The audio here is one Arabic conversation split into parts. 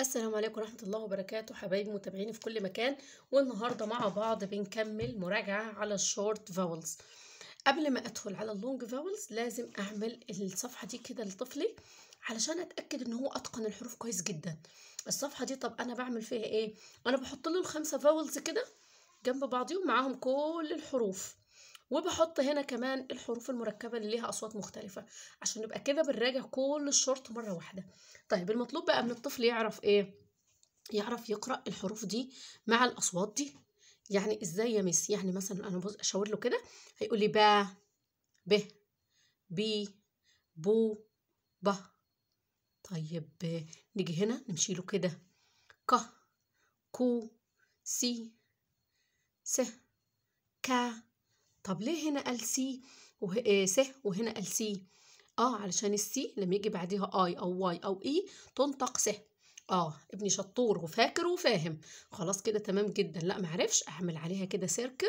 السلام عليكم ورحمة الله وبركاته حبايبي متابعيني في كل مكان والنهاردة مع بعض بنكمل مراجعة على الشورت فاولز قبل ما أدخل على اللونج فاولز لازم أعمل الصفحة دي كده لطفلي علشان أتأكد إن هو أتقن الحروف كويس جدا الصفحة دي طب أنا بعمل فيها إيه؟ أنا بحط له الخمسة فاولز كده جنب بعضيهم معاهم كل الحروف وبحط هنا كمان الحروف المركبة اللي ليها أصوات مختلفة عشان نبقى كده بنراجع كل الشرط مرة واحدة طيب المطلوب بقى من الطفل يعرف إيه؟ يعرف يقرأ الحروف دي مع الأصوات دي يعني إزاي يا ميس؟ يعني مثلا أنا أشاور له كده هيقول لي با ب بي بو ب طيب نيجي هنا نمشي له كده ك كو سي س كا طب ليه هنا قال سي وه... آه، س وهنا قال سي اه علشان السي لما يجي بعديها اي او واي او اي e تنطق س اه ابني شطور وفاكر وفاهم خلاص كده تمام جدا لا معرفش اعمل عليها كده سيركل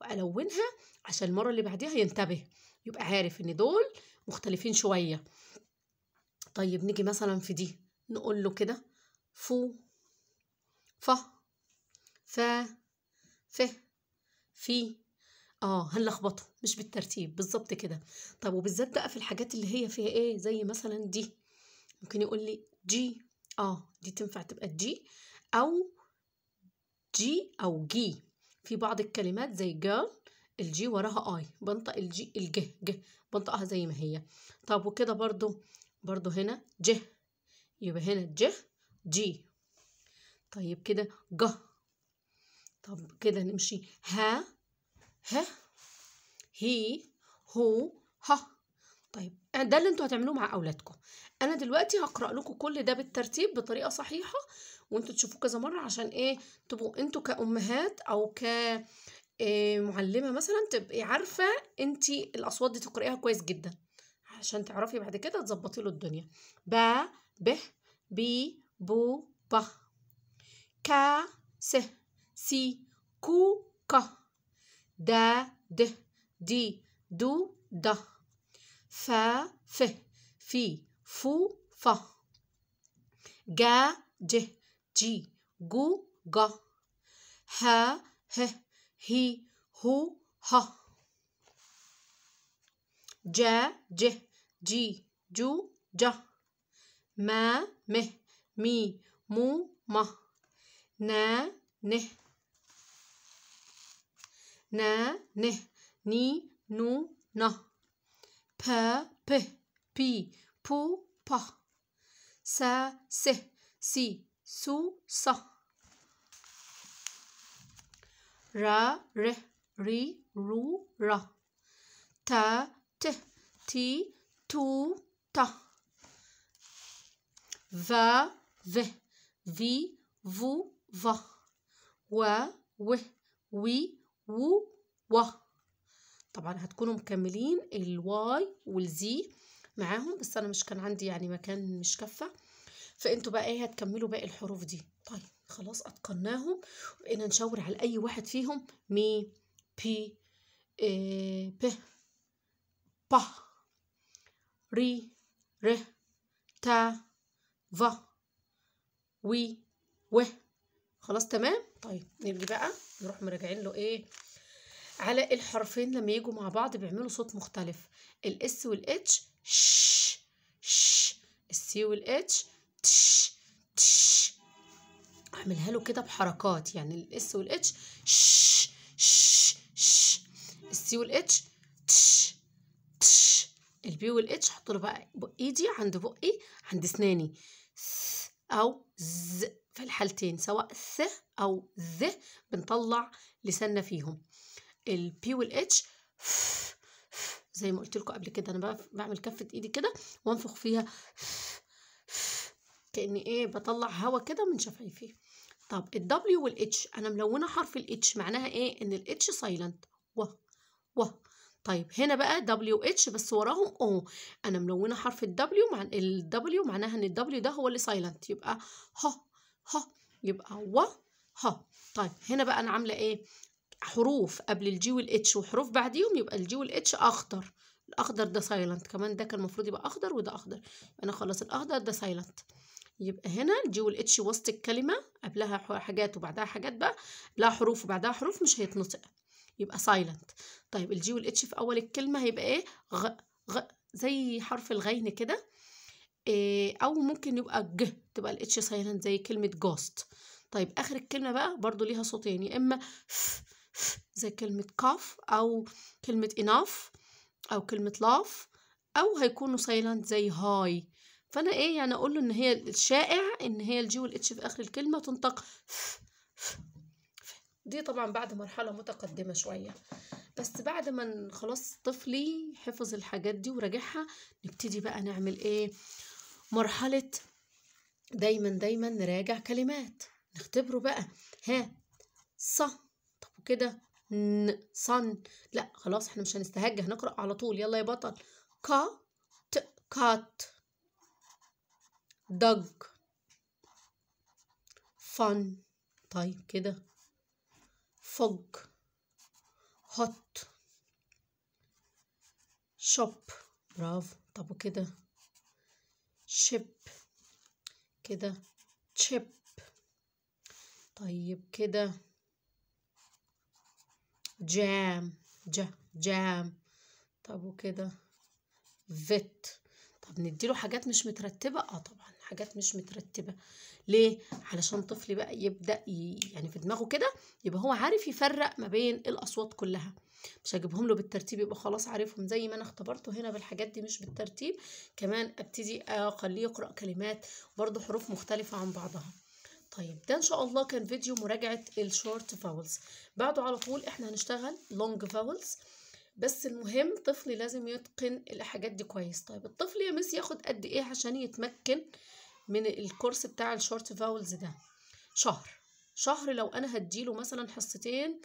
والونها عشان المره اللي بعديها ينتبه يبقى عارف ان دول مختلفين شويه طيب نيجي مثلا في دي نقول له كده فو ف ف ف في اه هنلخبطه مش بالترتيب بالظبط كده طب وبالذات بقى في الحاجات اللي هي فيها ايه زي مثلا دي ممكن يقول لي جي اه دي تنفع تبقى جي او جي او جي في بعض الكلمات زي جيرل الجي وراها اي بنطق الجي الجه جه بنطقها زي ما هي طب وكده برضو برضو هنا جه يبقى هنا جه جي طيب كده جه طب كده نمشي ها ها هي هو ها طيب ده اللي انتوا هتعملوه مع اولادكم انا دلوقتي هقرا لكم كل ده بالترتيب بطريقه صحيحه وانتوا تشوفوه كذا مره عشان ايه تبقوا انتوا كامهات او ك آه، معلمه مثلا تبقي عارفه انت الاصوات دي تقرايها كويس جدا عشان تعرفي بعد كده تظبطي له الدنيا با ب بي بو با كا س سي كو كا دا د دي دو ده فا ف في فو فه جا ج جي جو جه ها ه هي هو ها جا ج جي جو جا ما مه مي مو ما نا نه na, ne, ni, nu na. Pe, pe, pi, pou, pa. Sa, se, si, sous, sa. Ra, re, ri, ra. Ta, te, ti, tou, ta. Va, ve, vi, vu, va. Wa, we, oui, و و طبعا هتكونوا مكملين الواي والزي معاهم بس انا مش كان عندي يعني مكان مش كفه فانتوا بقى ايه هتكملوا باقي الحروف دي طيب خلاص اتقناهم وبقينا نشاور على اي واحد فيهم مي بي ب إيه، با ري ر تا فا وي و خلاص تمام طيب نيجي بقى نروح مراجعين له ايه على الحرفين لما يجوا مع بعض بيعملوا صوت مختلف الاس والاتش ش ش السي والاتش تش تش اعملها له كده بحركات يعني الاس والاتش ش ش ش السي والاتش تش تش البي والاتش احط له بقى ايدي عند بقي عند اسناني او ز في الحالتين سواء ث أو ذ بنطلع لساننا فيهم البي والاتش زي ما قلت لكم قبل كده أنا بعمل كفة إيدي كده وأنفخ فيها كأني إيه بطلع هوا كده من شفايفي طب الدبليو والاتش أنا ملونة حرف الاتش معناها إيه إن الاتش سايلنت و و طيب هنا بقى دبليو اتش بس وراهم او انا ملونه حرف الدبليو مع الدبليو معناها ان الدبليو ده هو اللي سايلنت يبقى ها ه يبقى و ه طيب هنا بقى انا عامله ايه حروف قبل الجي والاتش وحروف بعديهم يبقى الجي والاتش اخضر الاخضر ده سايلنت كمان ده كان المفروض يبقى اخضر وده اخضر انا خلاص الاخضر ده سايلنت يبقى هنا الجي والاتش وسط الكلمه قبلها حاجات وبعدها حاجات بقى لها حروف وبعدها حروف مش هيتنطق يبقى سايلنت طيب الجي والاتش في اول الكلمه هيبقى ايه غ غ زي حرف الغين كده آه، او ممكن يبقى ج تبقى الاتش سايلنت زي كلمه جوست طيب اخر الكلمه بقى برضو ليها صوتين يا اما ف ف زي كلمه كاف او كلمه اناف او كلمه لاف او هيكونوا سايلنت زي هاي فانا ايه يعني اقول له ان هي الشائع ان هي الجي والاتش في اخر الكلمه تنطق ف ف دي طبعا بعد مرحله متقدمه شويه بس بعد ما خلاص طفلي حفظ الحاجات دي وراجعها نبتدي بقى نعمل ايه مرحلة دايما دايما نراجع كلمات نختبره بقى ها ص طب وكده ن صن لا خلاص احنا مش هنستهجى هنقرأ على طول يلا يا بطل ك ت كات ضج فن طيب كده فج هوت شوب برافو طب وكده شيب كده شيب طيب كده جام ج جام طب وكده فيت طب نديله حاجات مش مترتبة اه طبعا حاجات مش مترتبه ليه علشان طفلي بقى يبدا ي... يعني في دماغه كده يبقى هو عارف يفرق ما بين الاصوات كلها مش هجيبهم له بالترتيب يبقى خلاص عارفهم زي ما انا اختبرته هنا بالحاجات دي مش بالترتيب كمان ابتدي اخليه يقرا كلمات برضه حروف مختلفه عن بعضها طيب ده ان شاء الله كان فيديو مراجعه الشورت فاولز بعده على طول احنا هنشتغل لونج فاولز بس المهم طفلي لازم يتقن الحاجات دي كويس طيب الطفل يا مس ياخد قد ايه عشان يتمكن من الكورس بتاع الشورت فاولز ده شهر شهر لو انا هديله مثلا حصتين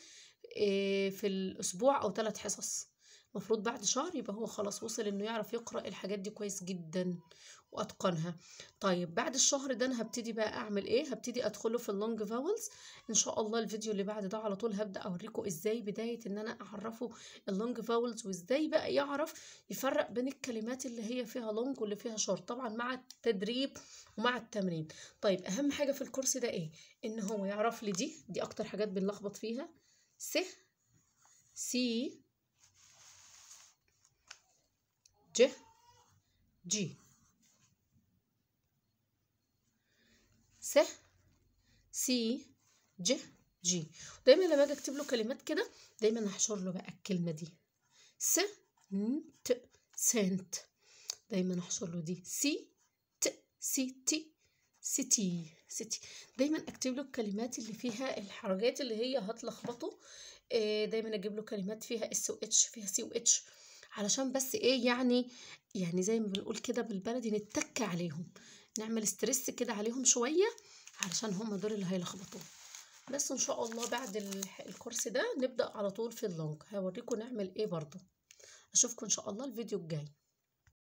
آه، في الاسبوع او ثلاث حصص المفروض بعد شهر يبقى هو خلاص وصل انه يعرف يقرا الحاجات دي كويس جدا واتقنها طيب بعد الشهر ده انا هبتدي بقى اعمل ايه هبتدي ادخله في اللونج فاولز ان شاء الله الفيديو اللي بعد ده على طول هبدا اوريكم ازاي بدايه ان انا اعرفه اللونج فاولز وازاي بقى يعرف يفرق بين الكلمات اللي هي فيها لونج واللي فيها شورت طبعا مع التدريب ومع التمرين طيب اهم حاجه في الكورس ده ايه ان هو يعرف لي دي دي اكتر حاجات بنلخبط فيها س سي ج جي سه سي ج جي دايما لما اجي اكتب له كلمات كده دايما احشر له بقى الكلمه دي س ت سنت دايما احشر له دي سي ت سي تي سيتي سيتي دايما اكتب له الكلمات اللي فيها الحركات اللي هي هتلخبطه آه، دايما اجيب له كلمات فيها اس واتش فيها سي واتش علشان بس ايه يعني يعني زي ما بنقول كده بالبلدي نتك عليهم نعمل ستريس كده عليهم شويه علشان هما دول اللي هيلخبطونا بس ان شاء الله بعد الكورس ده نبدا على طول في اللونج هوريكم نعمل ايه برضو اشوفكم ان شاء الله الفيديو الجاي